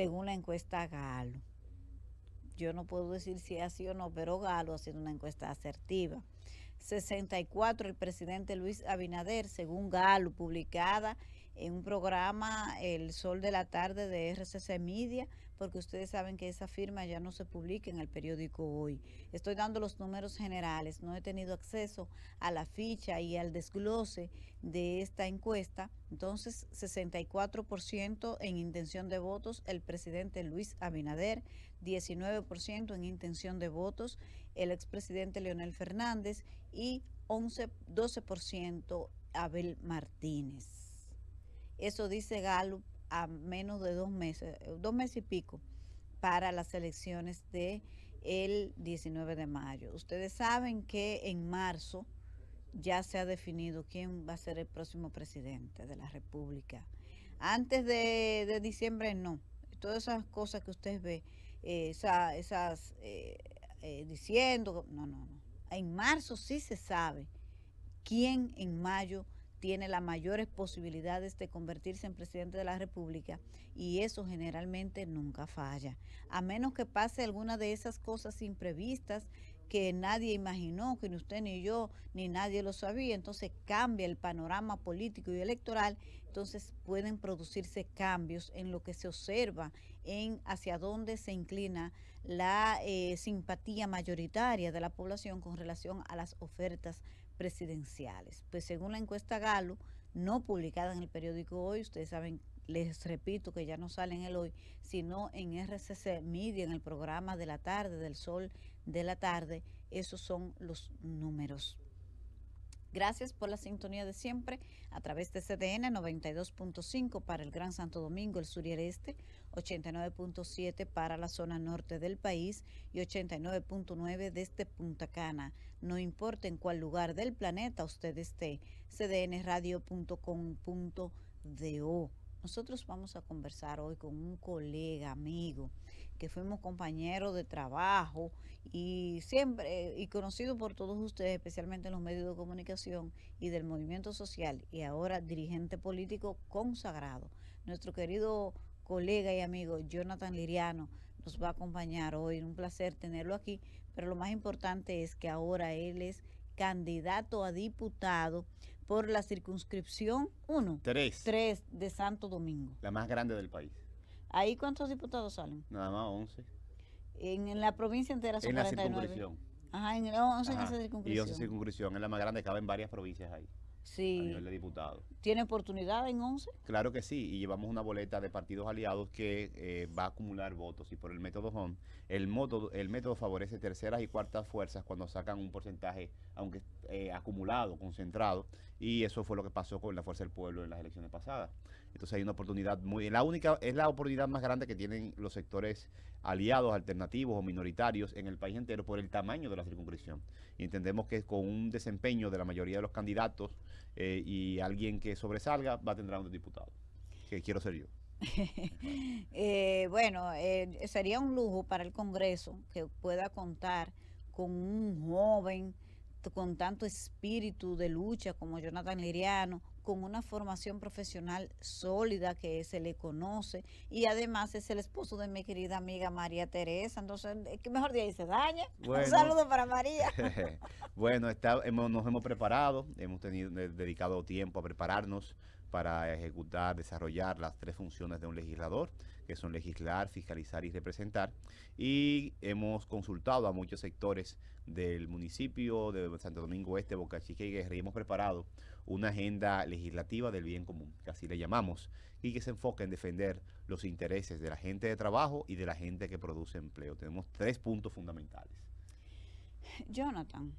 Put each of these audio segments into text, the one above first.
según la encuesta Galo. Yo no puedo decir si es así o no, pero Galo haciendo una encuesta asertiva. 64, el presidente Luis Abinader, según Galo, publicada en un programa El Sol de la Tarde de RCC Media, porque ustedes saben que esa firma ya no se publica en el periódico hoy. Estoy dando los números generales, no he tenido acceso a la ficha y al desglose de esta encuesta. Entonces, 64% en intención de votos el presidente Luis Abinader, 19% en intención de votos el expresidente Leonel Fernández y 11, 12% Abel Martínez. Eso dice Gallup a menos de dos meses, eh, dos meses y pico, para las elecciones de el 19 de mayo. Ustedes saben que en marzo ya se ha definido quién va a ser el próximo presidente de la República. Antes de, diciembre no. Todas esas cosas que usted ve, eh, esas eh, diciendo, no, no, no. En marzo sí se sabe quién en mayo tiene las mayores posibilidades de convertirse en presidente de la República y eso generalmente nunca falla, a menos que pase alguna de esas cosas imprevistas que nadie imaginó, que ni usted ni yo, ni nadie lo sabía, entonces cambia el panorama político y electoral, entonces pueden producirse cambios en lo que se observa, en hacia dónde se inclina la eh, simpatía mayoritaria de la población con relación a las ofertas presidenciales. Pues según la encuesta Galo, no publicada en el periódico Hoy, ustedes saben, les repito que ya no sale en el Hoy, sino en RCC Media, en el programa de la tarde, del sol de la tarde, esos son los números. Gracias por la sintonía de siempre a través de CDN 92.5 para el Gran Santo Domingo, el sur y el este, 89.7 para la zona norte del país y 89.9 desde este Punta Cana. No importa en cuál lugar del planeta usted esté, cdnradio.com.do. Nosotros vamos a conversar hoy con un colega, amigo, que fuimos compañeros de trabajo y siempre y conocido por todos ustedes, especialmente en los medios de comunicación y del movimiento social y ahora dirigente político consagrado. Nuestro querido colega y amigo Jonathan Liriano nos va a acompañar hoy. Un placer tenerlo aquí, pero lo más importante es que ahora él es candidato a diputado por la circunscripción 1. 3. de Santo Domingo. La más grande del país. ¿Ahí cuántos diputados salen? Nada más 11. En, la provincia entera son en En la circunscripción. Ajá, en, 11 en esa circunscripción. Y 11 circunscripción, es la más grande, en varias provincias ahí sí. diputado. ¿Tiene oportunidad en 11? Claro que sí, y llevamos una boleta de partidos aliados que eh, va a acumular votos. Y por el método HON, el, el método favorece terceras y cuartas fuerzas cuando sacan un porcentaje, aunque eh, acumulado, concentrado. Y eso fue lo que pasó con la Fuerza del Pueblo en las elecciones pasadas. Entonces hay una oportunidad muy, la única, es la oportunidad más grande que tienen los sectores aliados, alternativos o minoritarios en el país entero por el tamaño de la circunscripción. Y entendemos que con un desempeño de la mayoría de los candidatos eh, y alguien que sobresalga va a tener a un diputado, que quiero ser yo. Eh, bueno, eh, sería un lujo para el Congreso que pueda contar con un joven con tanto espíritu de lucha como Jonathan Liriano, con una formación profesional sólida que se le conoce y además es el esposo de mi querida amiga María Teresa, entonces eh, qué mejor día dice, se daña. Un saludo para María. bueno, está, nos hemos preparado, hemos tenido dedicado tiempo a prepararnos para ejecutar, desarrollar las tres funciones de un legislador que son legislar, fiscalizar y representar. Y hemos consultado a muchos sectores del municipio de Santo Domingo Este, Boca Chica y Guerra, y hemos preparado una agenda legislativa del bien común, que así le llamamos, y que se enfoca en defender los intereses de la gente de trabajo y de la gente que produce empleo. Tenemos tres puntos fundamentales. Jonathan,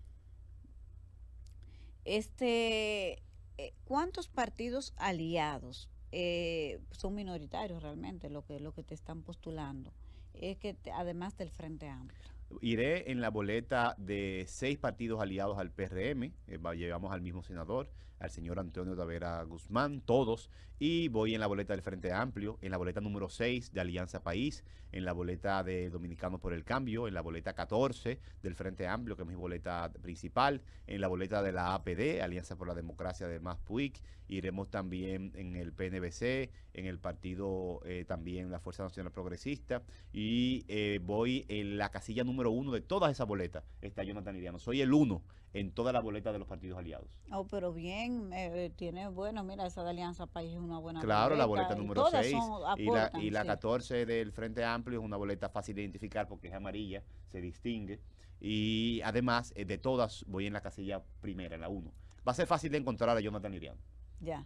este, eh, ¿cuántos partidos aliados eh, son minoritarios realmente lo que, lo que te están postulando. Es que además del Frente Amplio. Iré en la boleta de seis partidos aliados al PRM, eh, llevamos al mismo senador, al señor Antonio Tavera Guzmán, todos. Y voy en la boleta del Frente Amplio, en la boleta número 6 de Alianza País, en la boleta de Dominicano por el Cambio, en la boleta 14 del Frente Amplio, que es mi boleta principal, en la boleta de la APD, Alianza por la Democracia de Más Puig. Iremos también en el PNBC, en el partido eh, también la Fuerza Nacional Progresista. Y eh, voy en la casilla número 1 de todas esas boletas. Está Jonathan Iriano. Soy el 1 en toda la boleta de los partidos aliados. Oh, pero bien, eh, tiene, bueno, mira, esa de Alianza País es una buena boleta. Claro, la boleta número 6 y, la, 14 del Frente Amplio es una boleta fácil de identificar porque es amarilla, se distingue. Y además, eh, de todas, voy en la casilla primera, la 1. Va a ser fácil de encontrar a Jonathan Liriano. Ya.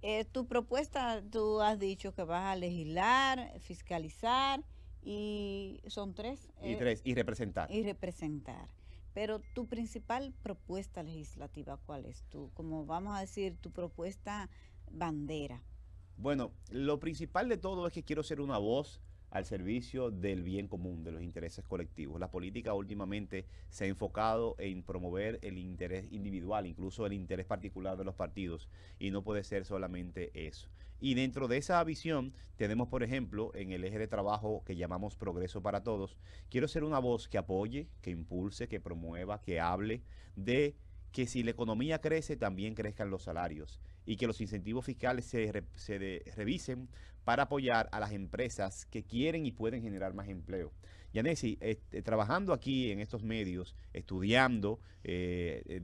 Eh, tu propuesta, tú has dicho que vas a legislar, fiscalizar y son tres. y tres, y representar. Y representar. Pero tu principal propuesta legislativa, ¿cuál es tu, como vamos a decir, tu propuesta bandera? Bueno, lo principal de todo es que quiero ser una voz al servicio del bien común, de los intereses colectivos. La política últimamente se ha enfocado en promover el interés individual, incluso el interés particular de los partidos, y no puede ser solamente eso. Y dentro de esa visión tenemos, por ejemplo, en el eje de trabajo que llamamos Progreso para Todos, quiero ser una voz que apoye, que impulse, que promueva, que hable de que si la economía crece, también crezcan los salarios y que los incentivos fiscales se, revisen para apoyar a las empresas que quieren y pueden generar más empleo. Yanesi, este, trabajando aquí en estos medios, estudiando eh,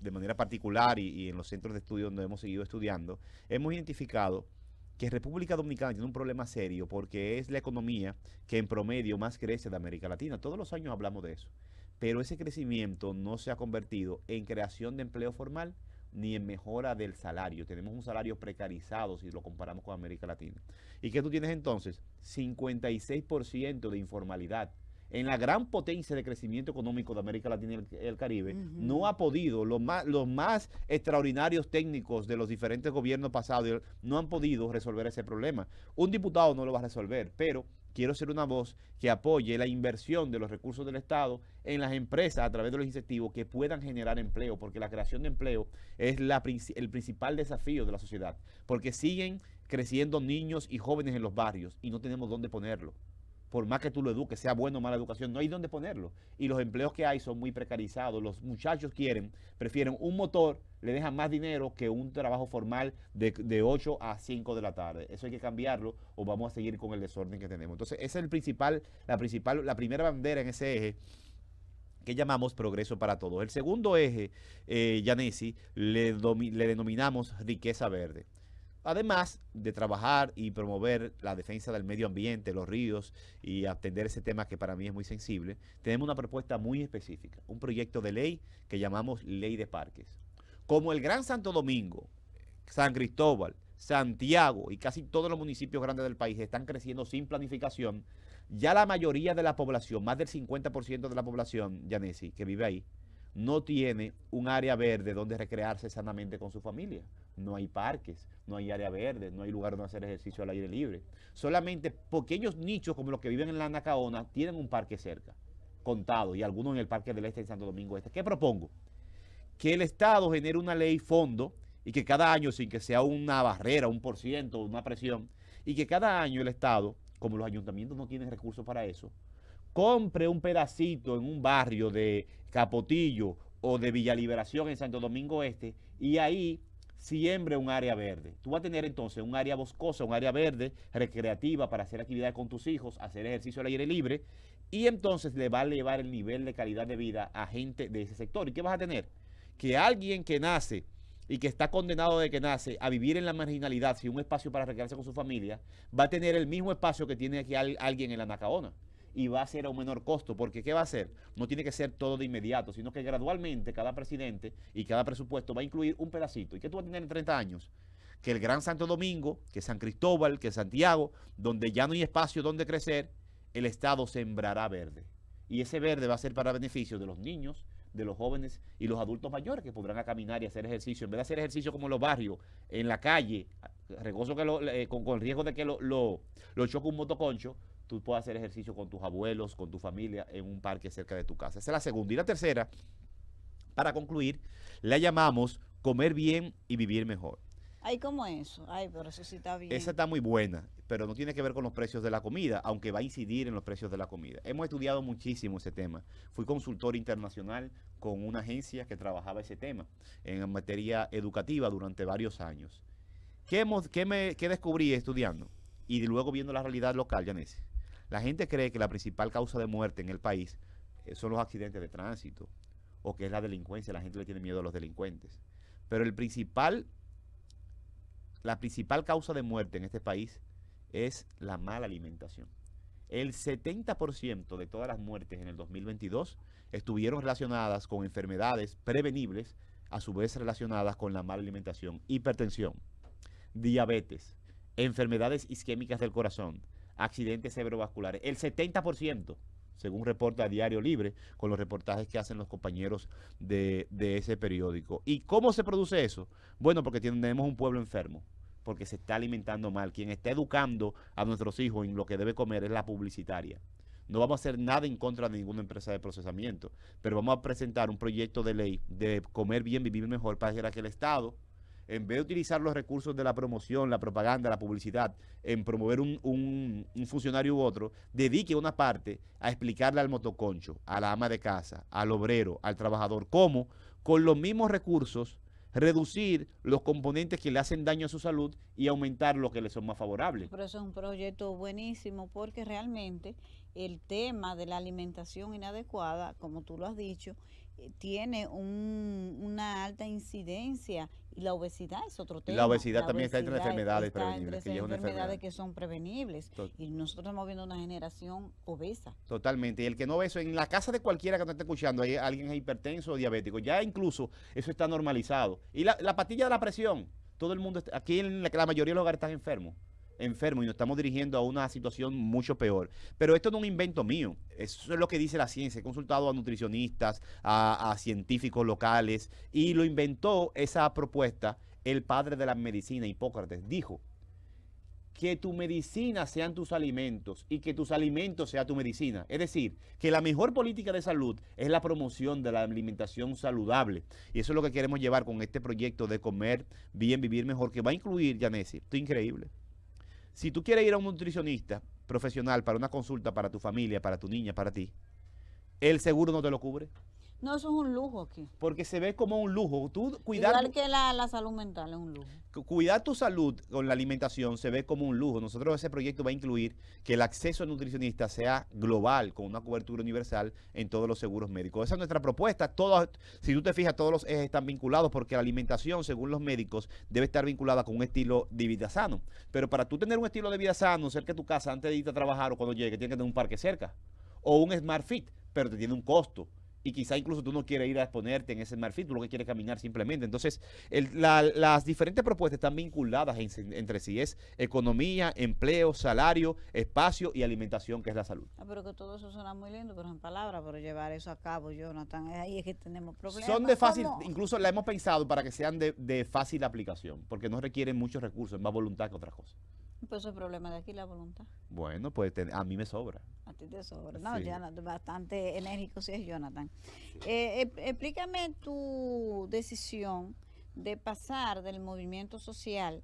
de manera particular y en los centros de estudio donde hemos seguido estudiando, hemos identificado que República Dominicana tiene un problema serio porque es la economía que en promedio más crece de América Latina. Todos los años hablamos de eso, pero ese crecimiento no se ha convertido en creación de empleo formal ni en mejora del salario. Tenemos un salario precarizado si lo comparamos con América Latina. ¿Y qué tú tienes entonces? 56% de informalidad. En la gran potencia de crecimiento económico de América Latina y el, Caribe, no ha podido, los más extraordinarios técnicos de los diferentes gobiernos pasados no han podido resolver ese problema. Un diputado no lo va a resolver, pero quiero ser una voz que apoye la inversión de los recursos del Estado en las empresas a través de los incentivos que puedan generar empleo, porque la creación de empleo es el principal desafío de la sociedad, porque siguen creciendo niños y jóvenes en los barrios y no tenemos dónde ponerlo por más que tú lo eduques, sea bueno o mala educación, no hay dónde ponerlo. Y los empleos que hay son muy precarizados. Los muchachos quieren, prefieren un motor, le dejan más dinero que un trabajo formal de, de 8 a 5 de la tarde. Eso hay que cambiarlo o vamos a seguir con el desorden que tenemos. Entonces, esa es el principal, la principal, la primera bandera en ese eje que llamamos progreso para todos. El segundo eje, eh, Yanesi, le denominamos riqueza verde. Además de trabajar y promover la defensa del medio ambiente, los ríos y atender ese tema que para mí es muy sensible, tenemos una propuesta muy específica, un proyecto de ley que llamamos Ley de Parques. Como el Gran Santo Domingo, San Cristóbal, Santiago y casi todos los municipios grandes del país están creciendo sin planificación, ya la mayoría de la población, más del 50% de la población, Yanesi, que vive ahí, no tiene un área verde donde recrearse sanamente con su familia. No hay parques, no hay área verde, no hay lugar donde hacer ejercicio al aire libre. Solamente pequeños nichos como los que viven en la Anacaona tienen un parque cerca, contado, y algunos en el Parque del Este de Santo Domingo Este. ¿Qué propongo? Que el Estado genere una ley fondo y que cada año, sin que sea una barrera, un por ciento, una presión, y que cada año el Estado, como los ayuntamientos no tienen recursos para eso, compre un pedacito en un barrio de Capotillo o de Villa Liberación en Santo Domingo Este y ahí siembre un área verde. Tú vas a tener entonces un área boscosa, un área verde, recreativa para hacer actividades con tus hijos, hacer ejercicio al aire libre y entonces le va a elevar el nivel de calidad de vida a gente de ese sector. ¿Y qué vas a tener? Que alguien que nace y que está condenado de que nace a vivir en la marginalidad sin un espacio para recrearse con su familia, va a tener el mismo espacio que tiene aquí alguien en la Nacaona y va a ser a un menor costo, porque ¿qué va a ser? No tiene que ser todo de inmediato, sino que gradualmente cada presidente y cada presupuesto va a incluir un pedacito. ¿Y qué tú vas a tener en 30 años? Que el Gran Santo Domingo, que San Cristóbal, que Santiago, donde ya no hay espacio donde crecer, el Estado sembrará verde. Y ese verde va a ser para beneficio de los niños, de los jóvenes y los adultos mayores que podrán caminar y hacer ejercicio. En vez de hacer ejercicio como en los barrios, en la calle, que eh, con, el riesgo de que lo, lo choque un motoconcho, tú puedes hacer ejercicio con tus abuelos, con tu familia, en un parque cerca de tu casa. Esa es la segunda. Y la tercera, para concluir, la llamamos comer bien y vivir mejor. Ay, ¿cómo eso? Ay, pero eso sí está bien. Esa está muy buena, pero no tiene que ver con los precios de la comida, aunque va a incidir en los precios de la comida. Hemos estudiado muchísimo ese tema. Fui consultor internacional con una agencia que trabajaba ese tema en materia educativa durante varios años. ¿Qué, hemos, qué me, qué descubrí estudiando? Y luego viendo la realidad local, Janice? La gente cree que la principal causa de muerte en el país eh, son los accidentes de tránsito o que es la delincuencia. La gente le tiene miedo a los delincuentes. Pero el principal, la principal causa de muerte en este país es la mala alimentación. El 70% de todas las muertes en el 2022 estuvieron relacionadas con enfermedades prevenibles, a su vez relacionadas con la mala alimentación, hipertensión, diabetes, enfermedades isquémicas del corazón, accidentes cerebrovasculares. El 70%, según reporta Diario Libre, con los reportajes que hacen los compañeros de, de ese periódico. ¿Y cómo se produce eso? Bueno, porque tenemos un pueblo enfermo porque se está alimentando mal. Quien está educando a nuestros hijos en lo que debe comer es la publicitaria. No vamos a hacer nada en contra de ninguna empresa de procesamiento, pero vamos a presentar un proyecto de ley de comer bien, vivir mejor para que el Estado en vez de utilizar los recursos de la promoción, la propaganda, la publicidad, en promover un, funcionario u otro, dedique una parte a explicarle al motoconcho, a la ama de casa, al obrero, al trabajador, cómo con los mismos recursos reducir los componentes que le hacen daño a su salud y aumentar los que le son más favorables. Pero eso es un proyecto buenísimo porque realmente el tema de la alimentación inadecuada, como tú lo has dicho, eh, tiene una alta incidencia y la obesidad es otro tema. La obesidad también está entre enfermedades prevenibles. enfermedades que son prevenibles. y nosotros estamos viendo una generación obesa. Totalmente. Y el que no ve eso, en la casa de cualquiera que nos esté escuchando, hay alguien es hipertenso o diabético. Ya incluso eso está normalizado. Y la, la pastilla de la presión. Todo el mundo, aquí en la, la mayoría de los hogares están enfermos enfermos y nos estamos dirigiendo a una situación mucho peor. Pero esto no es un invento mío, eso es lo que dice la ciencia. He consultado a nutricionistas, a, científicos locales y lo inventó esa propuesta el padre de la medicina, Hipócrates. Dijo que tu medicina sean tus alimentos y que tus alimentos sean tu medicina. Es decir, que la mejor política de salud es la promoción de la alimentación saludable. Y eso es lo que queremos llevar con este proyecto de comer bien, vivir mejor, que va a incluir, Yanesi, esto es increíble. Si tú quieres ir a un nutricionista profesional para una consulta para tu familia, para tu niña, para ti, el seguro no te lo cubre. No, eso es un lujo aquí. Porque se ve como un lujo. Tú cuidar, Igual que la, salud mental es un lujo. Cuidar tu salud con la alimentación se ve como un lujo. Nosotros ese proyecto va a incluir que el acceso a nutricionista sea global, con una cobertura universal en todos los seguros médicos. Esa es nuestra propuesta. Todos, si tú te fijas, todos los ejes están vinculados porque la alimentación, según los médicos, debe estar vinculada con un estilo de vida sano. Pero para tú tener un estilo de vida sano cerca de tu casa, antes de irte a trabajar o cuando llegue, tienes que tener un parque cerca o un Smart Fit, pero te tiene un costo y quizá incluso tú no quieres ir a exponerte en ese marfil, tú lo que quieres caminar simplemente. Entonces, las diferentes propuestas están vinculadas entre sí. Es economía, empleo, salario, espacio y alimentación, que es la salud. Ah, pero que todo eso suena muy lindo, pero en palabras, pero llevar eso a cabo, Jonathan, ahí es que tenemos problemas. Son de fácil, incluso la hemos pensado para que sean de, fácil aplicación, porque no requieren muchos recursos, más voluntad que otra cosa. Pues el problema de aquí la voluntad. Bueno, pues a mí me sobra. A ti te sobra. No, ya bastante enérgico si es Jonathan. Eh, explícame tu decisión de pasar del movimiento social.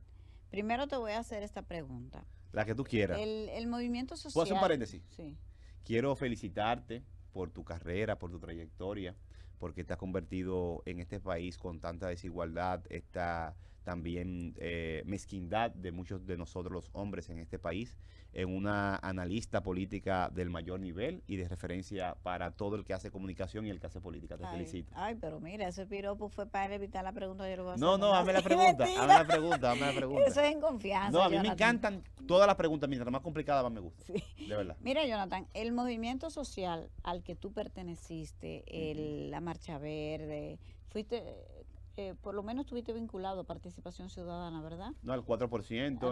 Primero te voy a hacer esta pregunta. La que tú quieras. El, movimiento social. ¿Puedo hacer un paréntesis? Sí. Quiero felicitarte por tu carrera, por tu trayectoria, porque te has convertido en este país con tanta desigualdad, esta también eh, mezquindad de muchos de nosotros los hombres en este país, en una analista política del mayor nivel y de referencia para todo el que hace comunicación y el que hace política. Te felicito. Ay, pero mira, ese piropo fue para evitar la pregunta. de no, no, hazme la pregunta, hazme la pregunta, hazme la pregunta. Eso es en confianza. No, a mí me encantan todas las preguntas, mientras más complicada más me gusta. Sí. De verdad. Mira, Jonathan, el movimiento social al que tú perteneciste, el, la Marcha Verde, fuiste eh, por lo menos estuviste vinculado a Participación Ciudadana, ¿verdad? No, al 4%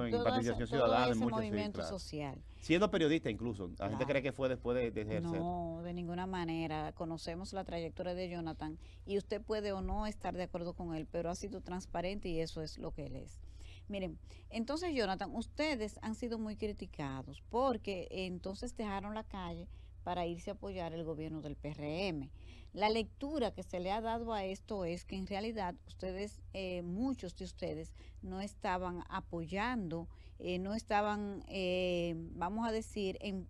en Participación Ciudadana. ese en movimiento social. Siendo periodista incluso, la gente cree que fue después de, de ejercer. No, de ninguna manera. Conocemos la trayectoria de Jonathan y usted puede o no estar de acuerdo con él, pero ha sido transparente y eso es lo que él es. Miren, entonces Jonathan, ustedes han sido muy criticados porque entonces dejaron la calle para irse a apoyar el gobierno del PRM. La lectura que se le ha dado a esto es que en realidad ustedes, eh, muchos de ustedes, no estaban apoyando, eh, no estaban, eh, vamos a decir, en,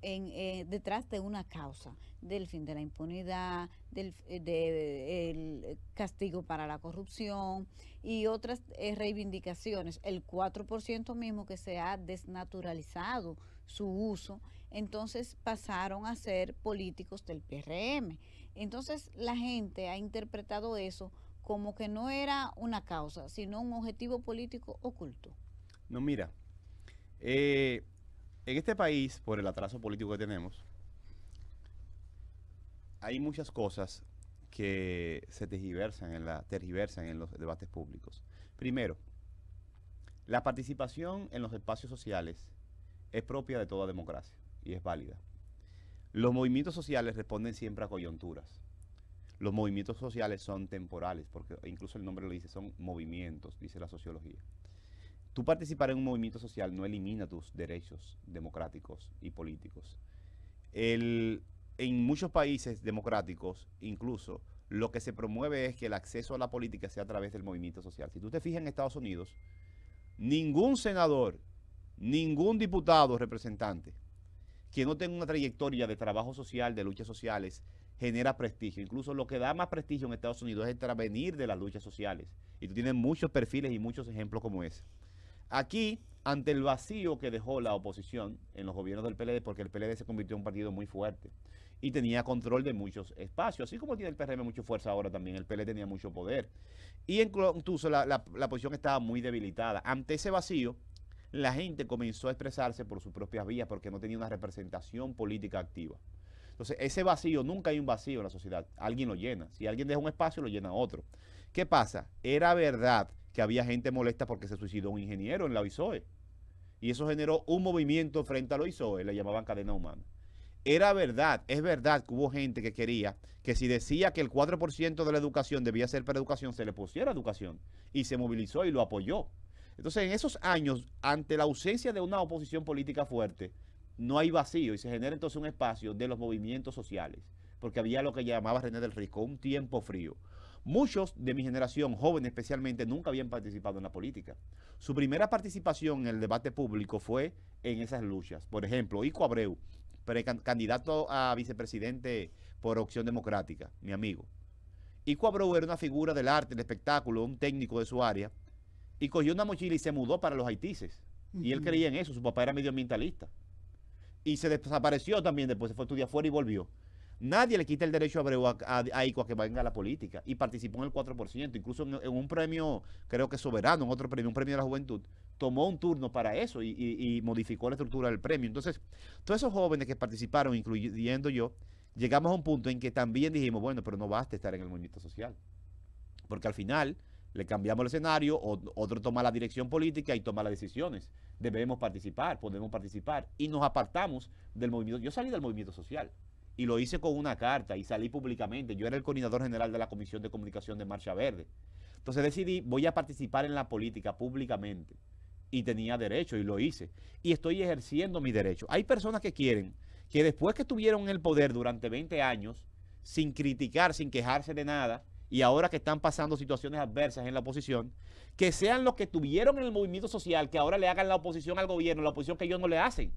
detrás de una causa, del fin de la impunidad, del el castigo para la corrupción y otras reivindicaciones, el 4% mismo que se ha desnaturalizado su uso, entonces pasaron a ser políticos del PRM entonces la gente ha interpretado eso como que no era una causa, sino un objetivo político oculto. No, mira, eh, en este país, por el atraso político que tenemos, hay muchas cosas que se tergiversan en, la, tergiversan en los debates públicos. Primero, la participación en los espacios sociales es propia de toda democracia y es válida. Los movimientos sociales responden siempre a coyunturas. Los movimientos sociales son temporales, porque incluso el nombre lo dice, son movimientos, dice la sociología. Tú participar en un movimiento social no elimina tus derechos democráticos y políticos. en muchos países democráticos, incluso, lo que se promueve es que el acceso a la política sea a través del movimiento social. Si tú te fijas en Estados Unidos, ningún senador, ningún diputado representante quien no tenga una trayectoria de trabajo social, de luchas sociales, genera prestigio. Incluso lo que da más prestigio en Estados Unidos es intervenir de las luchas sociales. Y tú tienes muchos perfiles y muchos ejemplos como ese. Aquí, ante el vacío que dejó la oposición en los gobiernos del PLD, porque el PLD se convirtió en un partido muy fuerte y tenía control de muchos espacios, así como tiene el PRM mucha fuerza ahora también, el PLD tenía mucho poder. Y incluso la, la, la posición estaba muy debilitada. Ante ese vacío, la gente comenzó a expresarse por sus propias vías porque no tenía una representación política activa. Entonces, ese vacío, nunca hay un vacío en la sociedad. Alguien lo llena. Si alguien deja un espacio, lo llena otro. ¿Qué pasa? Era verdad que había gente molesta porque se suicidó un ingeniero en la OISOE. Y eso generó un movimiento frente a la OISOE, le llamaban cadena humana. Era verdad, es verdad que hubo gente que quería que si decía que el 4% de la educación debía ser para educación, se le pusiera educación. Y se movilizó y lo apoyó. Entonces, en esos años, ante la ausencia de una oposición política fuerte, no hay vacío y se genera entonces un espacio de los movimientos sociales, porque había lo que llamaba René del Risco, un tiempo frío. Muchos de mi generación, jóvenes especialmente, nunca habían participado en la política. Su primera participación en el debate público fue en esas luchas. Por ejemplo, Ico Abreu, candidato a vicepresidente por opción democrática, mi amigo. Ico Abreu era una figura del arte, del espectáculo, un técnico de su área, y cogió una mochila y se mudó para los haitises. Y él creía en eso, su papá era medioambientalista. Y se desapareció también después, se fue a estudiar afuera y volvió. Nadie le quita el derecho a, a, ICO a que venga a la política. Y participó en el 4%, incluso en, un premio, creo que soberano, en otro premio, un premio de la juventud, tomó un turno para eso y modificó la estructura del premio. Entonces, todos esos jóvenes que participaron, incluyendo yo, llegamos a un punto en que también dijimos, bueno, pero no basta estar en el movimiento social. Porque al final le cambiamos el escenario, otro toma la dirección política y toma las decisiones. Debemos participar, podemos participar y nos apartamos del movimiento. Yo salí del movimiento social y lo hice con una carta y salí públicamente. Yo era el coordinador general de la Comisión de Comunicación de Marcha Verde. Entonces decidí, voy a participar en la política públicamente y tenía derecho y lo hice. Y estoy ejerciendo mi derecho. Hay personas que quieren que después que estuvieron en el poder durante 20 años, sin criticar, sin quejarse de nada, y ahora que están pasando situaciones adversas en la oposición, que sean los que en el movimiento social, que ahora le hagan la oposición al gobierno, la oposición que ellos no le hacen.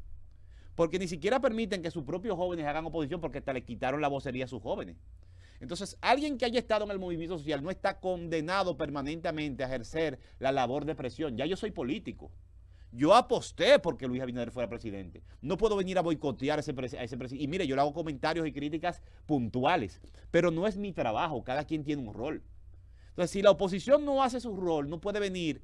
Porque ni siquiera permiten que sus propios jóvenes hagan oposición porque hasta le quitaron la vocería a sus jóvenes. Entonces, alguien que haya estado en el movimiento social no está condenado permanentemente a ejercer la labor de presión. Ya yo soy político. Yo aposté porque Luis Abinader fuera presidente. No puedo venir a boicotear a ese, presidente. Y mire, yo le hago comentarios y críticas puntuales, pero no es mi trabajo, cada quien tiene un rol. Entonces, si la oposición no hace su rol, no puede venir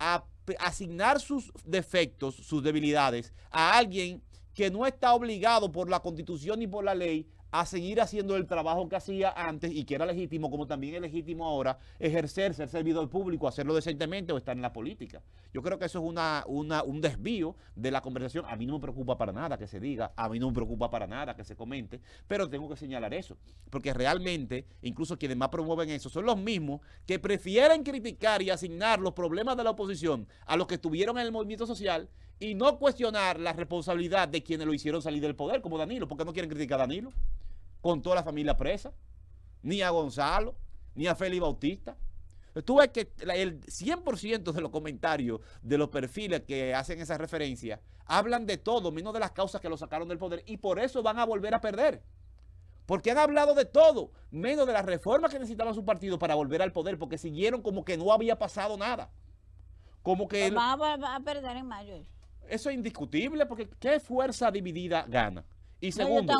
a asignar sus defectos, sus debilidades a alguien que no está obligado por la constitución ni por la ley a seguir haciendo el trabajo que hacía antes y que era legítimo, como también es legítimo ahora, ejercer, ser servidor público, hacerlo decentemente o estar en la política. Yo creo que eso es una, un desvío de la conversación. A mí no me preocupa para nada que se diga, a mí no me preocupa para nada que se comente, pero tengo que señalar eso, porque realmente incluso quienes más promueven eso son los mismos que prefieren criticar y asignar los problemas de la oposición a los que estuvieron en el movimiento social y no cuestionar la responsabilidad de quienes lo hicieron salir del poder, como Danilo, porque no quieren criticar a Danilo, con toda la familia presa, ni a Gonzalo, ni a Félix Bautista. Tú ves que el 100% de los comentarios, de los perfiles que hacen esa referencia, hablan de todo, menos de las causas que lo sacaron del poder, y por eso van a volver a perder. Porque han hablado de todo, menos de las reformas que necesitaba su partido para volver al poder, porque siguieron como que no había pasado nada. Como que... Pues va a, a perder en mayo. Eso es indiscutible porque ¿qué fuerza dividida gana? Y segundo,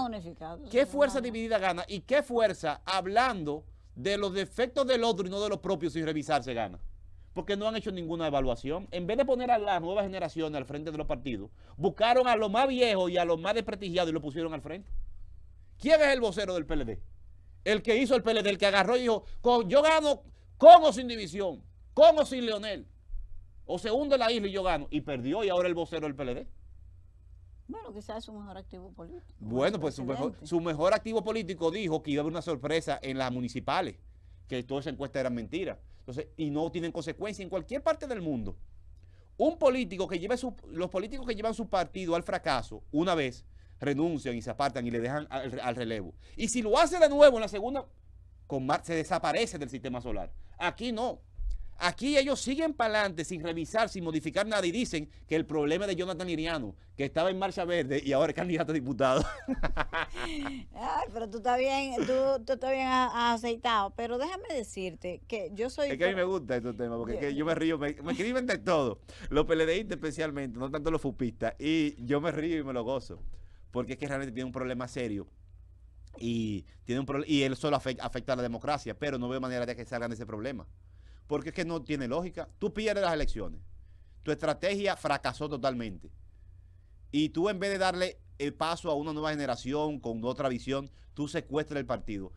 ¿qué fuerza dividida gana? ¿Y qué fuerza hablando de los defectos del otro y no de los propios sin revisarse gana? Porque no han hecho ninguna evaluación. En vez de poner a la nueva generación al frente de los partidos, buscaron a los más viejos y a los más desprestigiados y lo pusieron al frente. ¿Quién es el vocero del PLD? El que hizo el PLD, el que agarró y dijo, yo gano con o sin división, con o sin Leonel. O se hunde la isla y yo gano. Y perdió y ahora el vocero del PLD. Bueno, quizás es su mejor activo político. Bueno, pues su mejor, activo político dijo que iba a haber una sorpresa en las municipales, que toda esa encuesta era mentira. Entonces, y no tienen consecuencia en cualquier parte del mundo. Un político que lleve su, los políticos que llevan su partido al fracaso una vez renuncian y se apartan y le dejan al, relevo. Y si lo hace de nuevo en la segunda, se desaparece del sistema solar. Aquí no. Aquí ellos siguen para adelante sin revisar, sin modificar nada y dicen que el problema de Jonathan Iriano, que estaba en Marcha Verde y ahora es candidato a diputado. pero tú estás bien, tú, estás bien aceitado. Pero déjame decirte que yo soy... Es que a mí me gusta este tema, porque yo, me río, me, escriben de todo. Los PLD especialmente, no tanto los fupistas. Y yo me río y me lo gozo, porque es que realmente tiene un problema serio y tiene un y él solo afecta, afecta, a la democracia, pero no veo manera de que salgan de ese problema. Porque es que no tiene lógica. Tú pierdes las elecciones. Tu estrategia fracasó totalmente. Y tú en vez de darle el paso a una nueva generación con otra visión, tú secuestras el partido.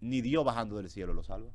Ni Dios bajando del cielo lo salva.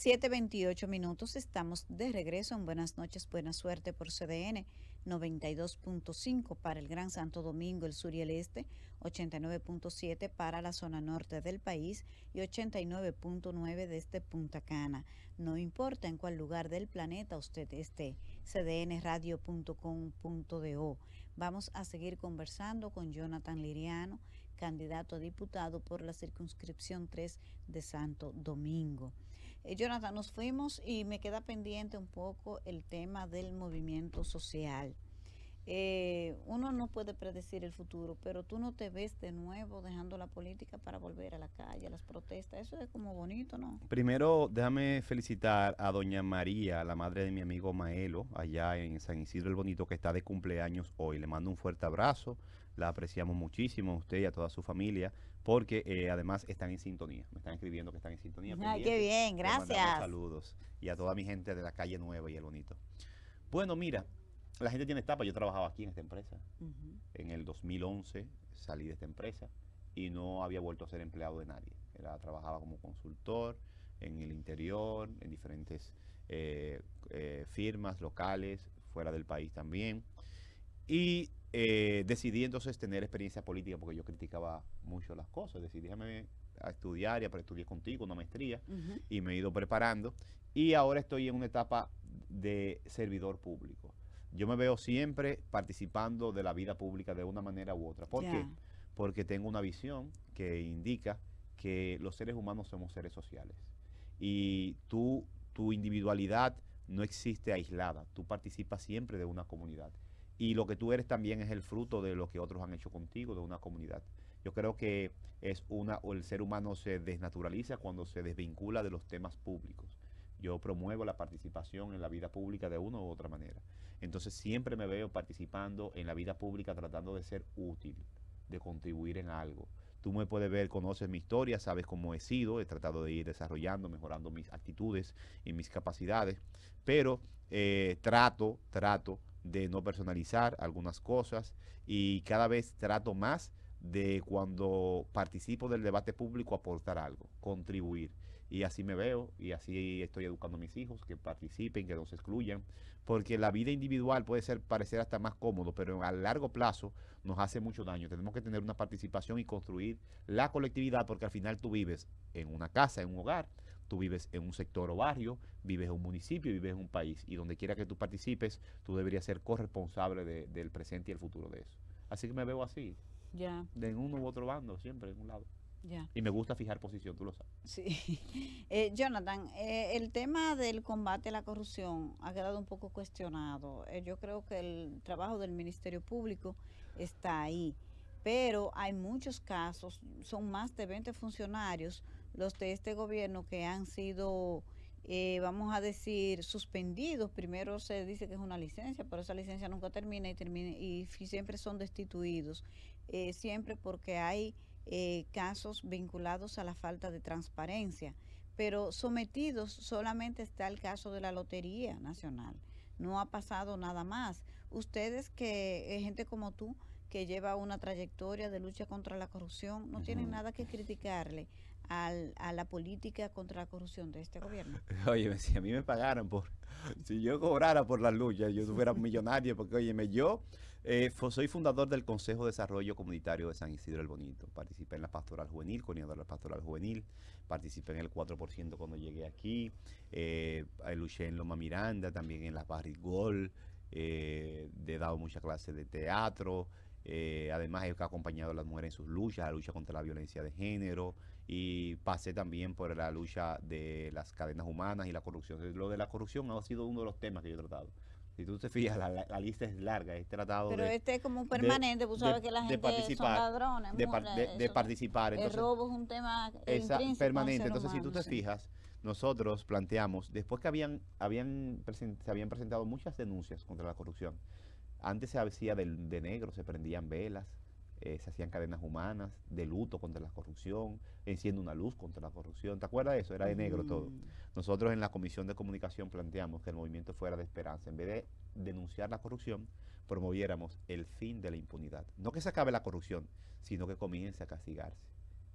7:28 minutos, estamos de regreso en Buenas noches, buena suerte por CDN 92.5 para el Gran Santo Domingo, el sur y el este, 89.7 para la zona norte del país y 89.9 desde este Punta Cana. No importa en cuál lugar del planeta usted esté, cdnradio.com.do. Vamos a seguir conversando con Jonathan Liriano, candidato a diputado por la circunscripción 3 de Santo Domingo. Eh, Jonathan, nos fuimos y me queda pendiente un poco el tema del movimiento social. Eh, uno no puede predecir el futuro, pero tú no te ves de nuevo dejando la política para volver a la calle, a las protestas. Eso es como bonito, ¿no? Primero, déjame felicitar a doña María, la madre de mi amigo Maelo, allá en San Isidro el Bonito, que está de cumpleaños hoy. Le mando un fuerte abrazo la apreciamos muchísimo, a usted y a toda su familia, porque eh, además están en sintonía. Me están escribiendo que están en sintonía. Ay, qué bien, gracias. Saludos y a toda mi gente de la calle Nueva y el Bonito. Bueno, mira, la gente tiene etapa. Yo trabajaba aquí en esta empresa. En el 2011 salí de esta empresa y no había vuelto a ser empleado de nadie. Era, trabajaba como consultor en el interior, en diferentes eh, eh, firmas locales, fuera del país también. Y eh, decidí entonces tener experiencia política porque yo criticaba mucho las cosas. Decidí a estudiar y a contigo una maestría y me he ido preparando. Y ahora estoy en una etapa de servidor público. Yo me veo siempre participando de la vida pública de una manera u otra. ¿Por Porque tengo una visión que indica que los seres humanos somos seres sociales. Y tú, tu individualidad no existe aislada. Tú participas siempre de una comunidad y lo que tú eres también es el fruto de lo que otros han hecho contigo, de una comunidad. Yo creo que es una, o el ser humano se desnaturaliza cuando se desvincula de los temas públicos. Yo promuevo la participación en la vida pública de una u otra manera. Entonces siempre me veo participando en la vida pública tratando de ser útil, de contribuir en algo. Tú me puedes ver, conoces mi historia, sabes cómo he sido, he tratado de ir desarrollando, mejorando mis actitudes y mis capacidades, pero eh, trato, trato de no personalizar algunas cosas y cada vez trato más de cuando participo del debate público aportar algo, contribuir. Y así me veo y así estoy educando a mis hijos, que participen, que no se excluyan, porque la vida individual puede ser parecer hasta más cómodo, pero a largo plazo nos hace mucho daño. Tenemos que tener una participación y construir la colectividad, porque al final tú vives en una casa, en un hogar, tú vives en un sector o barrio, vives en un municipio, vives en un país. Y donde quiera que tú participes, tú deberías ser corresponsable del presente y el futuro de eso. Así que me veo así. Ya. De uno u otro bando, siempre, en un lado. Y me gusta fijar posición, tú lo sabes. Sí. Eh, Jonathan, eh, el tema del combate a la corrupción ha quedado un poco cuestionado. Eh, yo creo que el trabajo del Ministerio Público está ahí, pero hay muchos casos, son más de 20 funcionarios los de este gobierno que han sido, eh, vamos a decir, suspendidos. Primero se dice que es una licencia, pero esa licencia nunca termina y, termina, y siempre son destituidos, eh, siempre porque hay eh, casos vinculados a la falta de transparencia. Pero sometidos solamente está el caso de la Lotería Nacional. No ha pasado nada más. Ustedes que, gente como tú, que lleva una trayectoria de lucha contra la corrupción, no tienen nada que criticarle a la política contra la corrupción de este gobierno? Oye, si a mí me pagaran por, si yo cobrara por las luchas, yo fuera millonario, porque óyeme, yo eh, soy fundador del Consejo de Desarrollo Comunitario de San Isidro el Bonito. Participé en la pastoral juvenil, coordinador de la pastoral juvenil, participé en el 4% cuando llegué aquí, eh, luché en Loma Miranda, también en la Barrigol, eh, he dado muchas clases de teatro. Eh, además, he acompañado a las mujeres en sus luchas, la lucha contra la violencia de género, y pasé también por la lucha de las cadenas humanas y la corrupción. Lo de la corrupción ha sido uno de los temas que yo he tratado. Si tú te fijas, la, lista es larga, he tratado Pero este es como un permanente, tú sabes que la gente participar, son De, de, participar. Entonces, el robo es un tema permanente. Entonces, si tú te fijas, nosotros planteamos, después que habían, habían se habían presentado muchas denuncias contra la corrupción, antes se hacía de negro, se prendían velas, eh, se hacían cadenas humanas de luto contra la corrupción, enciendo una luz contra la corrupción. ¿Te acuerdas de eso? Era de negro todo. Mm. Nosotros en la Comisión de Comunicación planteamos que el movimiento fuera de esperanza. En vez de denunciar la corrupción, promoviéramos el fin de la impunidad. No que se acabe la corrupción, sino que comience a castigarse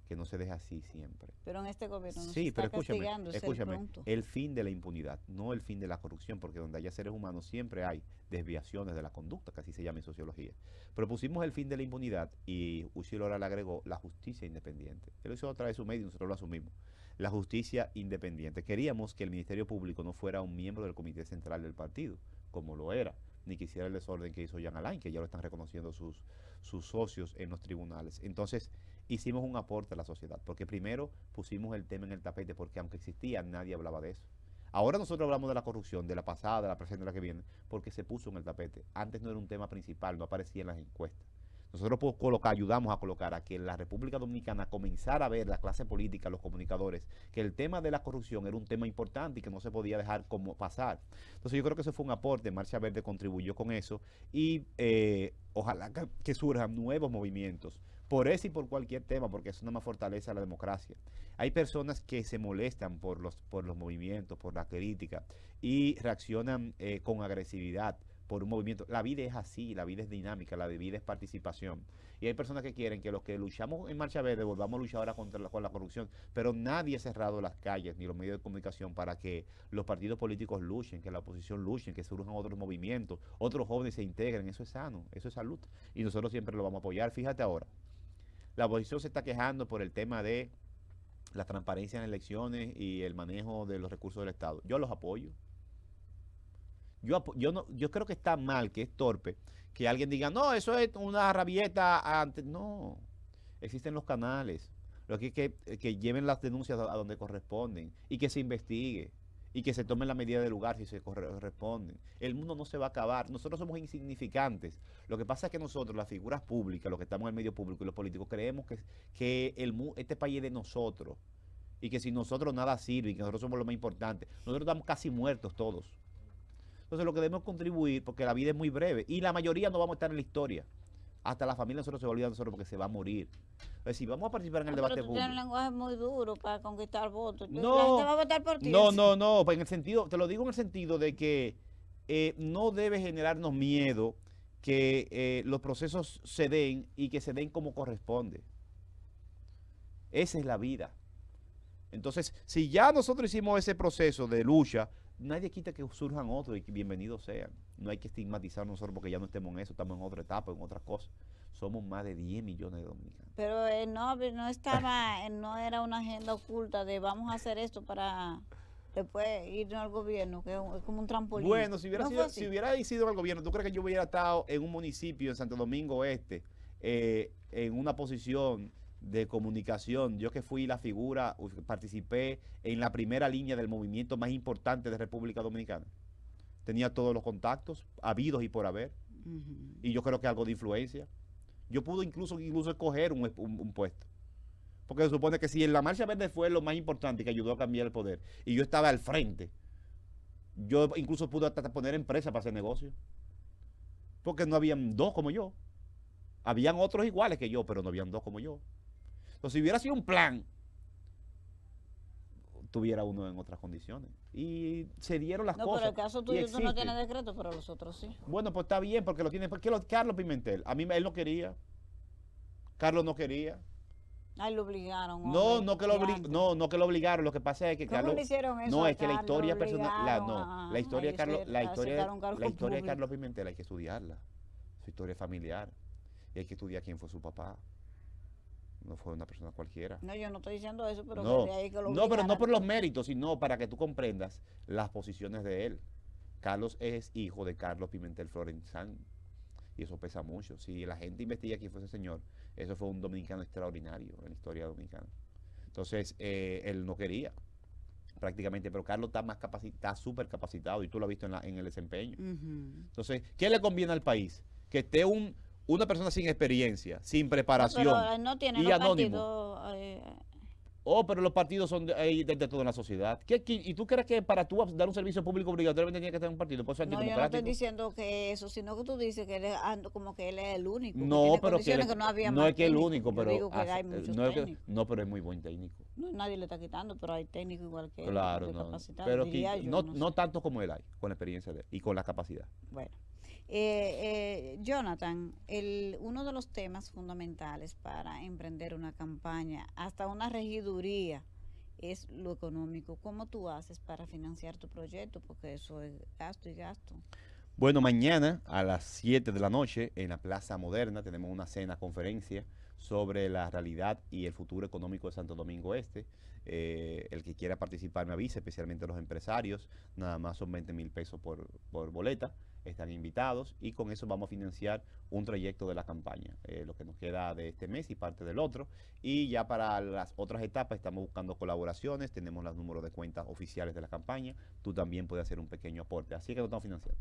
que no se deje así siempre. Pero en este gobierno no sí, pero escúchame, escúchame, el fin de la impunidad, no el fin de la corrupción, porque donde haya seres humanos siempre hay desviaciones de la conducta, que así se llama en sociología. Propusimos el fin de la impunidad y Ushilora le agregó la justicia independiente. Él lo hizo otra vez su medio y nosotros lo asumimos. La justicia independiente. Queríamos que el Ministerio Público no fuera un miembro del Comité Central del Partido, como lo era ni quisiera el desorden que hizo Jean Alain, que ya lo están reconociendo sus, sus socios en los tribunales. Entonces, hicimos un aporte a la sociedad, porque primero pusimos el tema en el tapete, porque aunque existía, nadie hablaba de eso. Ahora nosotros hablamos de la corrupción, de la pasada, de la presente, de la que viene, porque se puso en el tapete. Antes no era un tema principal, no aparecía en las encuestas. Nosotros ayudamos a colocar a que la República Dominicana comenzara a ver la clase política, los comunicadores, que el tema de la corrupción era un tema importante y que no se podía dejar como pasar. Entonces yo creo que eso fue un aporte, Marcha Verde contribuyó con eso y eh, ojalá que surjan nuevos movimientos por eso y por cualquier tema, porque eso no más fortalece a la democracia. Hay personas que se molestan por los, por los movimientos, por la crítica, y reaccionan eh, con agresividad por un movimiento. La vida es así, la vida es dinámica, la vida es participación. Y hay personas que quieren que los que luchamos en Marcha Verde volvamos a luchar ahora contra la, la corrupción, pero nadie ha cerrado las calles ni los medios de comunicación para que los partidos políticos luchen, que la oposición luchen, que surjan otros movimientos, otros jóvenes se integren. Eso es sano, eso es salud. Y nosotros siempre lo vamos a apoyar. Fíjate ahora, la oposición se está quejando por el tema de la transparencia en elecciones y el manejo de los recursos del Estado. Yo los apoyo. Yo, yo, no, yo creo que está mal, que es torpe, que alguien diga, no, eso es una rabieta. Antes. No, existen los canales. Lo que, que, eh, que lleven las denuncias a donde corresponden y que se investigue y que se tomen la medida del lugar si se corresponden. El mundo no se va a acabar. Nosotros somos insignificantes. Lo que pasa es que nosotros, las figuras públicas, los que estamos en el medio público y los políticos, creemos que, que el, este país es de nosotros y que si nosotros nada sirve y que nosotros somos lo más importante. Nosotros estamos casi muertos todos. Entonces lo que debemos contribuir, porque la vida es muy breve y la mayoría no vamos a estar en la historia hasta la familia nosotros se va a olvidar de nosotros porque se va a morir. Es decir, vamos a participar en el ah, debate un lenguaje muy duro para conquistar votos. No, No, no, pues En el sentido, te lo digo en el sentido de que eh, no debe generarnos miedo que eh, los procesos se den y que se den como corresponde. Esa es la vida. Entonces, si ya nosotros hicimos ese proceso de lucha nadie quita que surjan otros y que bienvenidos sean. No hay que estigmatizar nosotros porque ya no estemos en eso, estamos en otra etapa, en otras cosas Somos más de 10 millones de dominicanos. Pero eh, no, no estaba, eh, no era una agenda oculta de vamos a hacer esto para después irnos al gobierno, que es como un trampolín. Bueno, si hubiera, sido, si hubiera al gobierno, ¿tú crees que yo hubiera estado en un municipio en Santo Domingo Este, en una posición de comunicación. Yo que fui la figura, participé en la primera línea del movimiento más importante de República Dominicana. Tenía todos los contactos, habidos y por haber. Y yo creo que algo de influencia. Yo pude incluso, incluso escoger un, puesto. Porque se supone que si en la Marcha Verde fue lo más importante que ayudó a cambiar el poder, y yo estaba al frente, yo incluso pude hasta poner empresa para hacer negocio. Porque no habían dos como yo. Habían otros iguales que yo, pero no habían dos como yo si hubiera sido un plan, tuviera uno en otras condiciones. Y se dieron las cosas. No, pero el caso tuyo tú no tiene decreto, pero los otros sí. Bueno, pues está bien, porque lo tiene. Porque lo, Carlos Pimentel, a mí él no quería. Carlos no quería. Ay, ah, lo obligaron. no, no que lo no, no que lo obligaron. Lo que pasa es que Carlos. hicieron eso no, es que la historia personal. no, la historia de Carlos, la historia, la historia de Carlos Pimentel hay que estudiarla. Su historia familiar. Y hay que estudiar quién fue su papá no fue una persona cualquiera. No, yo no estoy diciendo eso, pero no, que lo no pero no por los méritos, sino para que tú comprendas las posiciones de él. Carlos es hijo de Carlos Pimentel Florenzán. Y eso pesa mucho. Si la gente investiga quién fue ese señor, eso fue un dominicano extraordinario en la historia dominicana. Entonces, eh, él no quería prácticamente, pero Carlos está más capacitado, súper capacitado y tú lo has visto en, el desempeño. Entonces, ¿qué le conviene al país? Que esté un una persona sin experiencia, sin ah, preparación pero eh, no tiene y los Partidos, eh. Oh, pero los partidos son de, desde eh, toda la sociedad. y tú crees que para tú dar un servicio público obligatoriamente tiene que tener un partido? no, yo no estoy diciendo que eso, sino que tú dices que él es, como que él es el único. No, pero que, no, había es que el único, pero no, es no, pero es muy buen técnico. No, nadie le está quitando, pero hay técnicos igual que él. Claro, no, pero no, no, tanto como él hay, con la experiencia de él y con la capacidad. Bueno. Eh, eh, Jonathan, uno de los temas fundamentales para emprender una campaña, hasta una regiduría, es lo económico. ¿Cómo tú haces para financiar tu proyecto? Porque eso es gasto y gasto. Bueno, mañana a las 7 de la noche en la Plaza Moderna tenemos una cena, conferencia sobre la realidad y el futuro económico de Santo Domingo Este. Eh, el que quiera participar me avise, especialmente los empresarios. Nada más son 20 mil pesos por boleta están invitados y con eso vamos a financiar un trayecto de la campaña, eh, lo que nos queda de este mes y parte del otro. Y ya para las otras etapas estamos buscando colaboraciones, tenemos los números de cuentas oficiales de la campaña, tú también puedes hacer un pequeño aporte, así que lo estamos financiando.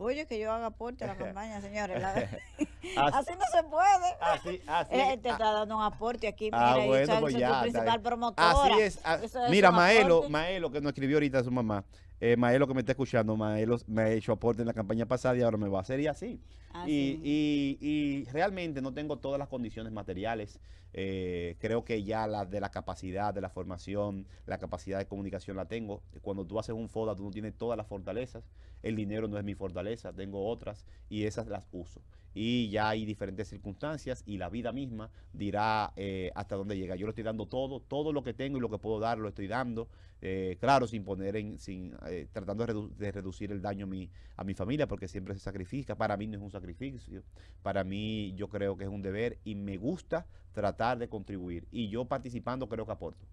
Oye, que yo haga aporte a la campaña, señores. así, no se puede. Así, así. Eh, ah. te está dando un aporte aquí. Ah, mira, ah, bueno, pues principal promotora. Así es. Ah, mira, Maelo, Maelo, que nos escribió ahorita su mamá, eh, Maelo que me está escuchando, Maelo me ha hecho aporte en la campaña pasada y ahora me va a hacer y así. y, realmente no tengo todas las condiciones materiales. Eh, creo que ya las de la capacidad de la formación, la capacidad de comunicación la tengo. Cuando tú haces un FODA, tú no tienes todas las fortalezas. El dinero no es mi fortaleza, tengo otras y esas las uso y ya hay diferentes circunstancias y la vida misma dirá eh, hasta dónde llega. Yo lo estoy dando todo, todo lo que tengo y lo que puedo dar lo estoy dando, eh, claro, sin poner en, sin, eh, tratando de, reducir el daño a mi, a mi familia, porque siempre se sacrifica. Para mí no es un sacrificio, para mí yo creo que es un deber y me gusta tratar de contribuir. Y yo participando creo que aporto.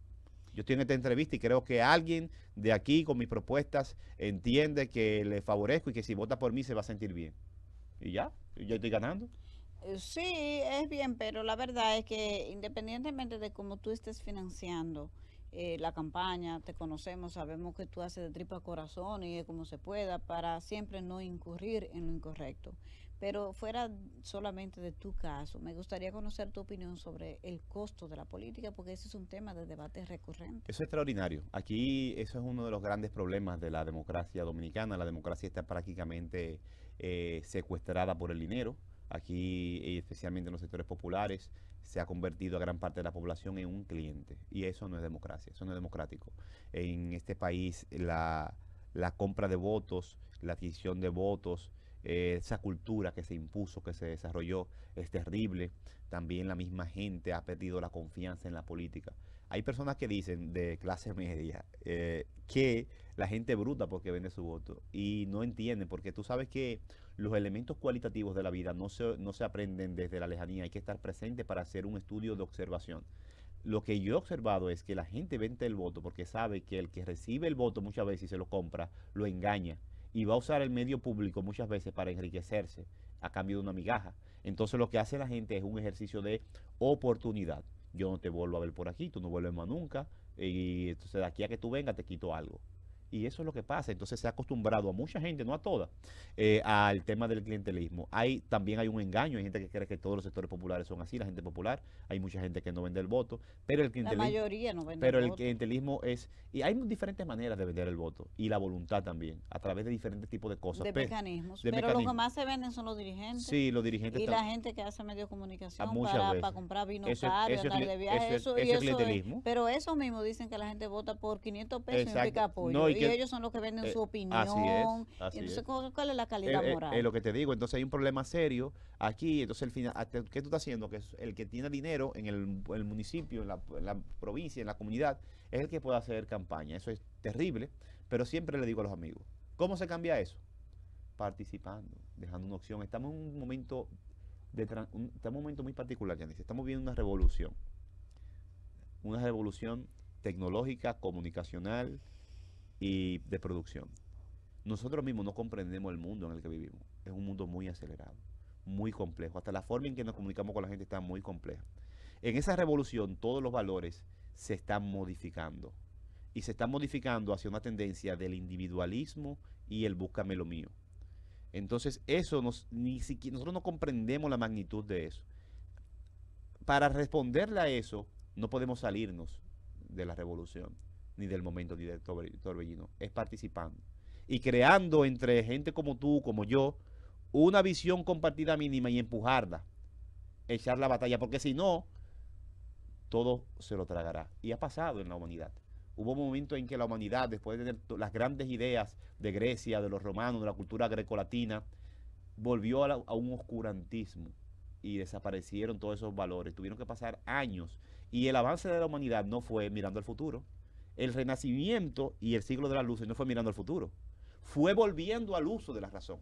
Yo estoy en esta entrevista y creo que alguien de aquí con mis propuestas entiende que le favorezco y que si vota por mí se va a sentir bien y ya, ¿Yo estoy ganando. Eh, sí, es bien, pero la verdad es que independientemente de cómo tú estés financiando eh, la campaña, te conocemos, sabemos que tú haces de tripa corazón y como se pueda para siempre no incurrir en lo incorrecto. Pero fuera solamente de tu caso, me gustaría conocer tu opinión sobre el costo de la política, porque ese es un tema de debate recurrente. Eso es extraordinario. Aquí eso es uno de los grandes problemas de la democracia dominicana. La democracia está prácticamente eh, secuestrada por el dinero. Aquí, especialmente en los sectores populares, se ha convertido a gran parte de la población en un cliente. Y eso no es democracia, eso no es democrático. En este país, la, compra de votos, la adquisición de votos, eh, esa cultura que se impuso, que se desarrolló, es terrible. También la misma gente ha perdido la confianza en la política. Hay personas que dicen de clase media eh, que la gente bruta porque vende su voto y no entiende, porque tú sabes que los elementos cualitativos de la vida no se, no se aprenden desde la lejanía, hay que estar presente para hacer un estudio de observación. Lo que yo he observado es que la gente vende el voto porque sabe que el que recibe el voto muchas veces y se lo compra, lo engaña y va a usar el medio público muchas veces para enriquecerse a cambio de una migaja. Entonces lo que hace la gente es un ejercicio de oportunidad yo no te vuelvo a ver por aquí, tú no vuelves más nunca, y entonces de aquí a que tú vengas te quito algo. Y eso es lo que pasa. Entonces se ha acostumbrado a mucha gente, no a toda, eh, al tema del clientelismo. Hay, también hay un engaño. Hay gente que cree que todos los sectores populares son así, la gente popular. Hay mucha gente que no vende el voto. Pero el clientelismo, la mayoría no vende pero el, clientelismo es... Y hay diferentes maneras de vender el voto. Y la voluntad también. A través de diferentes tipos de cosas. De mecanismos. pero los que más se venden son los dirigentes. Sí, los dirigentes. Y la gente que hace medios de comunicación para, comprar vino eso, caro, de viaje. Eso, es, clientelismo. pero eso mismo dicen que la gente vota por 500 pesos y pica apoyo. No, ellos son los que venden eh, su opinión. Así entonces, ¿cuál es la calidad eh, eh, moral? Es lo que te digo, entonces hay un problema serio aquí. Entonces, el final, ah, ¿qué tú estás haciendo? Que el que tiene dinero en el, municipio, en la, provincia, en la comunidad, es el que puede hacer campaña. Eso es terrible, pero siempre le digo a los amigos, ¿cómo se cambia eso? Participando, dejando una opción. Estamos en un momento, de, un, momento muy particular, Janice. Estamos viendo una revolución. Una revolución tecnológica, comunicacional, y de producción. Nosotros mismos no comprendemos el mundo en el que vivimos. Es un mundo muy acelerado, muy complejo. Hasta la forma en que nos comunicamos con la gente está muy compleja. En esa revolución todos los valores se están modificando. Y se están modificando hacia una tendencia del individualismo y el búscame lo mío. Entonces eso, nos, ni nosotros no comprendemos la magnitud de eso. Para responderle a eso, no podemos salirnos de la revolución ni del momento, ni del torbellino. Es participando. Y creando entre gente como tú, como yo, una visión compartida mínima y empujarla. Echar la batalla. Porque si no, todo se lo tragará. Y ha pasado en la humanidad. Hubo un momento en que la humanidad, después de tener las grandes ideas de Grecia, de los romanos, de la cultura grecolatina, volvió a, a un oscurantismo y desaparecieron todos esos valores. Tuvieron que pasar años y el avance de la humanidad no fue mirando al futuro, el renacimiento y el siglo de las luces no fue mirando al futuro, fue volviendo al uso de la razón.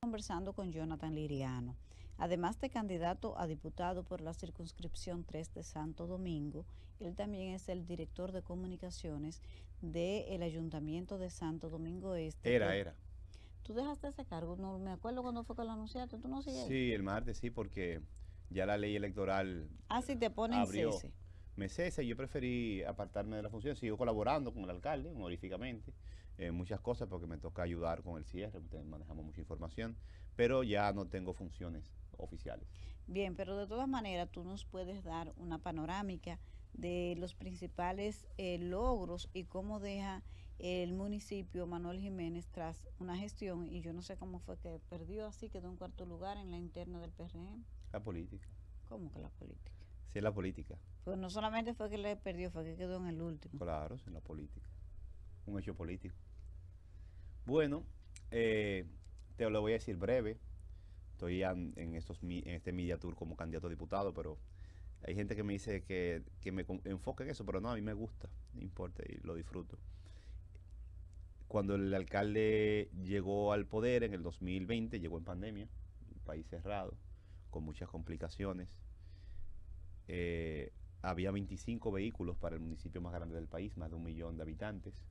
Conversando con Jonathan Liriano, además de candidato a diputado por la circunscripción 3 de Santo Domingo, él también es el director de comunicaciones del Ayuntamiento de Santo Domingo Este. Era, era. Tú dejaste ese cargo, no me acuerdo cuando fue que lo anunciaste, tú no sigues. Sí, el martes sí, porque ya la ley electoral. Ah, sí, te ponen abrió, me cesa yo preferí apartarme de la función. Sigo colaborando con el alcalde, honoríficamente, en eh, muchas cosas porque me toca ayudar con el cierre, manejamos mucha información, pero ya no tengo funciones oficiales. Bien, pero de todas maneras tú nos puedes dar una panorámica de los principales eh, logros y cómo deja el municipio Manuel Jiménez tras una gestión y yo no sé cómo fue que perdió así, quedó en cuarto lugar en la interna del PRM. La política. ¿Cómo que la política? en la política. Pues no solamente fue que le perdió, fue que quedó en el último. Claro, en la política. Un hecho político. Bueno, eh, te lo voy a decir breve. Estoy en, estos, en este media tour como candidato a diputado, pero hay gente que me dice que, me enfoque en eso, pero no, a mí me gusta, no importa, y lo disfruto. Cuando el alcalde llegó al poder en el 2020, llegó en pandemia, un país cerrado, con muchas complicaciones eh, había 25 vehículos para el municipio más grande del país, más de un millón de habitantes.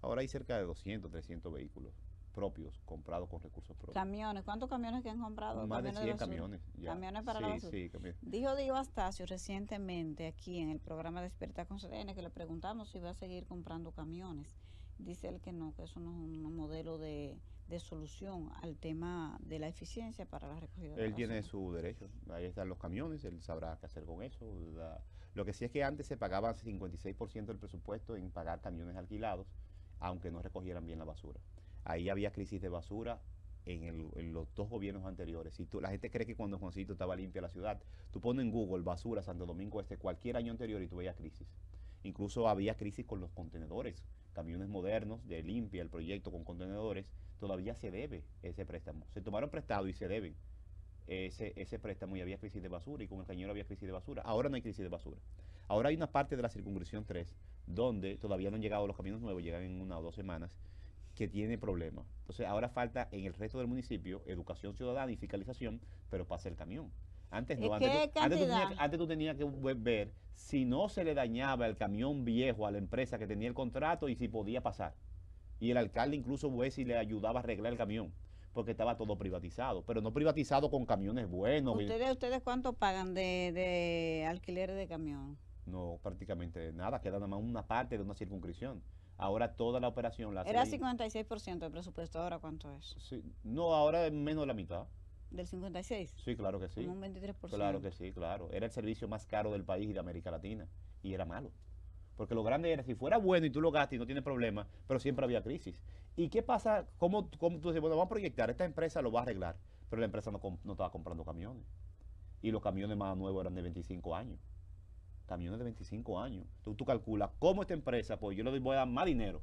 Ahora hay cerca de 200, 300 vehículos propios, comprados con recursos propios. Camiones, ¿cuántos camiones que han comprado? Más de 100 camiones. Camiones para la basura. Sí, Dijo Diego Astacio recientemente aquí en el programa Despierta con CDN que le preguntamos si va a seguir comprando camiones. Dice él que no, que eso no es un modelo de, de solución al tema de la eficiencia para la recogida de Él tiene su derecho, ahí están los camiones, él sabrá qué hacer con eso. Lo que sí es que antes se pagaba 56% del presupuesto en pagar camiones alquilados, aunque no recogieran bien la basura. Ahí había crisis de basura en, los dos gobiernos anteriores. la gente cree que cuando Juancito estaba limpia la ciudad, tú pones en Google basura Santo Domingo Este cualquier año anterior y tú veías crisis. Incluso había crisis con los contenedores, camiones modernos de limpia el proyecto con contenedores todavía se debe ese préstamo. Se tomaron prestado y se deben ese, préstamo y había crisis de basura y con el cañón había crisis de basura. Ahora no hay crisis de basura. Ahora hay una parte de la circunscripción 3 donde todavía no han llegado los caminos nuevos, llegan en una o dos semanas, que tiene problemas. Entonces ahora falta en el resto del municipio educación ciudadana y fiscalización, pero pasa el camión. Antes no, antes antes, antes tú, tenías, que ver si no se le dañaba el camión viejo a la empresa que tenía el contrato y si podía pasar. Y el alcalde incluso si le ayudaba a arreglar el camión porque estaba todo privatizado, pero no privatizado con camiones buenos. ¿Ustedes, ustedes cuánto pagan de, alquiler de camión? No, prácticamente nada, queda nada más una parte de una circunscripción. Ahora toda la operación la hace Era 56% del presupuesto, ahora cuánto es? no, ahora es menos de la mitad. ¿Del 56? Sí, claro que sí. un 23%. Claro que sí, claro. Era el servicio más caro del país y de América Latina y era malo. Porque lo grande era, si fuera bueno y tú lo gastas y no tienes problema, pero siempre había crisis. ¿Y qué pasa? ¿Cómo, cómo tú dices, bueno, vamos a proyectar, esta empresa lo va a arreglar? Pero la empresa no, no estaba comprando camiones. Y los camiones más nuevos eran de 25 años. Camiones de 25 años. Entonces tú calculas cómo esta empresa, pues yo le voy a dar más dinero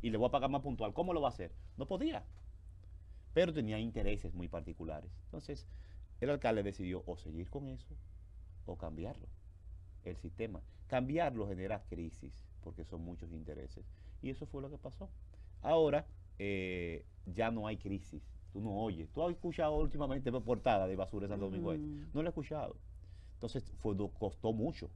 y le voy a pagar más puntual. ¿Cómo lo va a hacer? No podía. Pero tenía intereses muy particulares. Entonces, el alcalde decidió o seguir con eso o cambiarlo el sistema. Cambiarlo genera crisis, porque son muchos intereses. Y eso fue lo que pasó. Ahora eh, ya no hay crisis. Tú no oyes. Tú has escuchado últimamente portada de Basura de Domingo mm. No lo he escuchado. Entonces costó mucho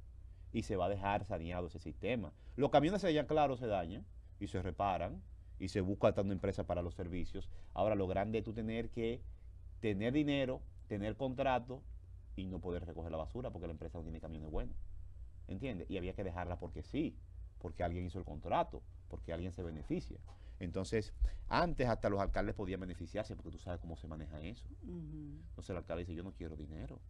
y se va a dejar saneado ese sistema. Los camiones se dañan, claro, se dañan y se reparan y se busca tanto empresa para los servicios. Ahora lo grande es tú tener que tener dinero, tener contrato y no poder recoger la basura porque la empresa no tiene camiones buenos. ¿entiendes? Y había que dejarla porque sí, porque alguien hizo el contrato, porque alguien se beneficia. Entonces, antes hasta los alcaldes podían beneficiarse porque tú sabes cómo se maneja eso. Entonces el alcalde dice, yo no quiero dinero,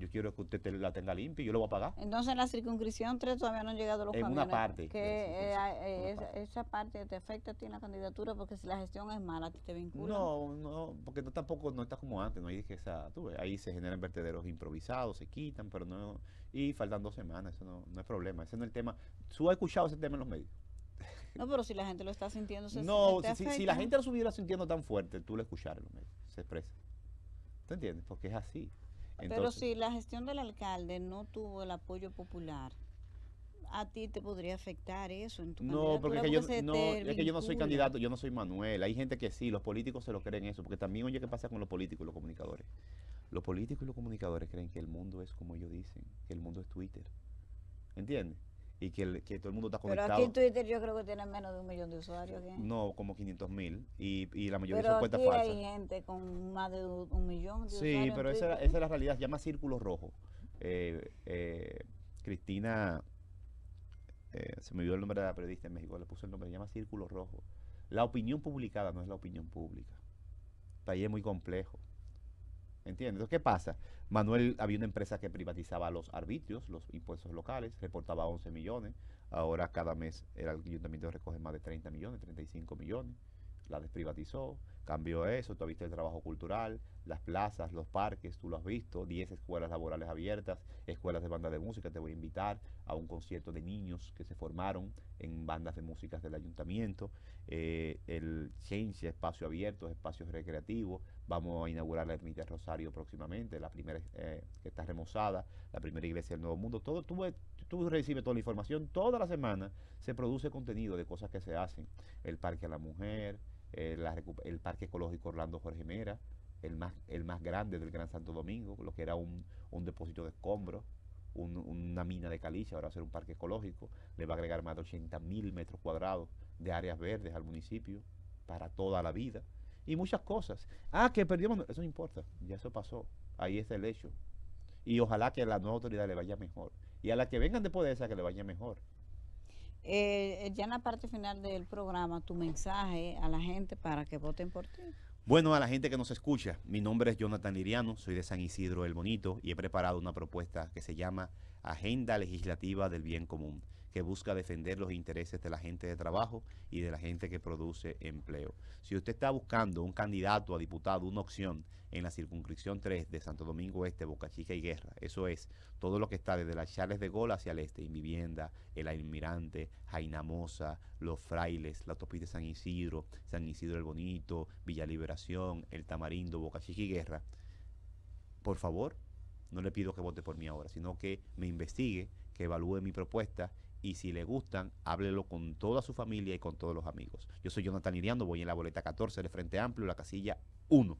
yo quiero que usted la tenga limpia y yo lo voy a pagar. Entonces, en la circunscripción 3 todavía no han llegado los en Una parte. Que esa, parte. te afecta a ti la candidatura porque si la gestión es mala, te vincula? No, no, porque no, tampoco no está como antes. No hay que ahí se generan vertederos improvisados, se quitan, pero no. Y faltan dos semanas, eso no, es problema. Ese no es el tema. ¿Tú has escuchado ese tema en los medios? No, pero si la gente lo está sintiendo, se No, si, la gente lo estuviera sintiendo tan fuerte, tú lo escucharas en los medios, se expresa. ¿Te entiendes? Porque es así. Pero si la gestión del alcalde no tuvo el apoyo popular, a ti te podría afectar eso en tu no, porque, es que, yo, no yo no soy candidato, yo no soy Manuel. Hay gente que sí, los políticos se lo creen eso, porque también oye qué pasa con los políticos y los comunicadores. Los políticos y los comunicadores creen que el mundo es como ellos dicen, que el mundo es Twitter. ¿Entiendes? y que, que, todo el mundo está conectado. Pero aquí en Twitter yo creo que tiene menos de un millón de usuarios. No, como 500 mil y, y, la mayoría pero son cuentas falsas. Pero hay gente con más de un millón de sí, usuarios. Sí, pero esa, esa es la realidad, llama Círculo Rojo. Eh, eh, Cristina, eh, se me olvidó el nombre de la periodista en México, le puse el nombre, llama Círculo Rojo. La opinión publicada no es la opinión pública. Ahí es muy complejo. ¿Entiendes? Entonces, ¿qué pasa? Manuel, había una empresa que privatizaba los arbitrios, los impuestos locales, reportaba 11 millones. Ahora cada mes el ayuntamiento recoge más de 30 millones, 35 millones la desprivatizó, cambió eso, tú has visto el trabajo cultural, las plazas, los parques, tú lo has visto, 10 escuelas laborales abiertas, escuelas de bandas de música, te voy a invitar a un concierto de niños que se formaron en bandas de música del ayuntamiento, eh, el Change, espacio abierto, espacios recreativos, vamos a inaugurar la ermita Rosario próximamente, la primera eh, que está remozada, la primera iglesia del Nuevo Mundo, todo, tú, tú recibes toda la información, toda la semana se produce contenido de cosas que se hacen, el Parque a la Mujer, eh, el Parque Ecológico Orlando Jorge Mera, el más, el más grande del Gran Santo Domingo, lo que era un, depósito de escombros, una mina de caliza ahora va a ser un parque ecológico, le va a agregar más de 80 mil metros cuadrados de áreas verdes al municipio para toda la vida y muchas cosas. Ah, que perdimos, eso no importa, ya eso pasó, ahí está el hecho. Y ojalá que a la nueva autoridad le vaya mejor. Y a la que vengan después de esa que le vaya mejor. Eh, eh, ya en la parte final del programa, tu mensaje a la gente para que voten por ti. Bueno, a la gente que nos escucha, mi nombre es Jonathan Liriano, soy de San Isidro el Bonito y he preparado una propuesta que se llama Agenda Legislativa del Bien Común que busca defender los intereses de la gente de trabajo y de la gente que produce empleo. Si usted está buscando un candidato a diputado, una opción en la circunscripción 3 de Santo Domingo Este, Boca Chica y Guerra, eso es todo lo que está desde las Charles de Gol hacia el este, Vivienda, El Almirante, Jainamosa, Los Frailes, la de San Isidro, San Isidro el Bonito, Villa Liberación, El Tamarindo, Boca Chica y Guerra. Por favor, no le pido que vote por mí ahora, sino que me investigue, que evalúe mi propuesta y si le gustan, háblelo con toda su familia y con todos los amigos. Yo soy Jonathan Iriando, voy en la boleta 14 de Frente Amplio, la casilla 1.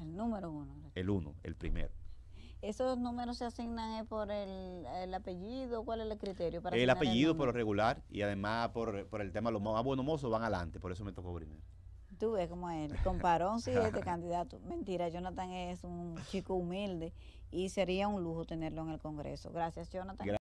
El número 1. El 1, el primero. ¿Esos números se asignan por el, apellido? ¿Cuál es el criterio? Para el apellido por lo regular y además por, el tema, los más ah, buenos mozos van adelante, por eso me tocó primero. Tú ves como él, comparón si este candidato. Mentira, Jonathan es un chico humilde y sería un lujo tenerlo en el Congreso. Gracias, Jonathan.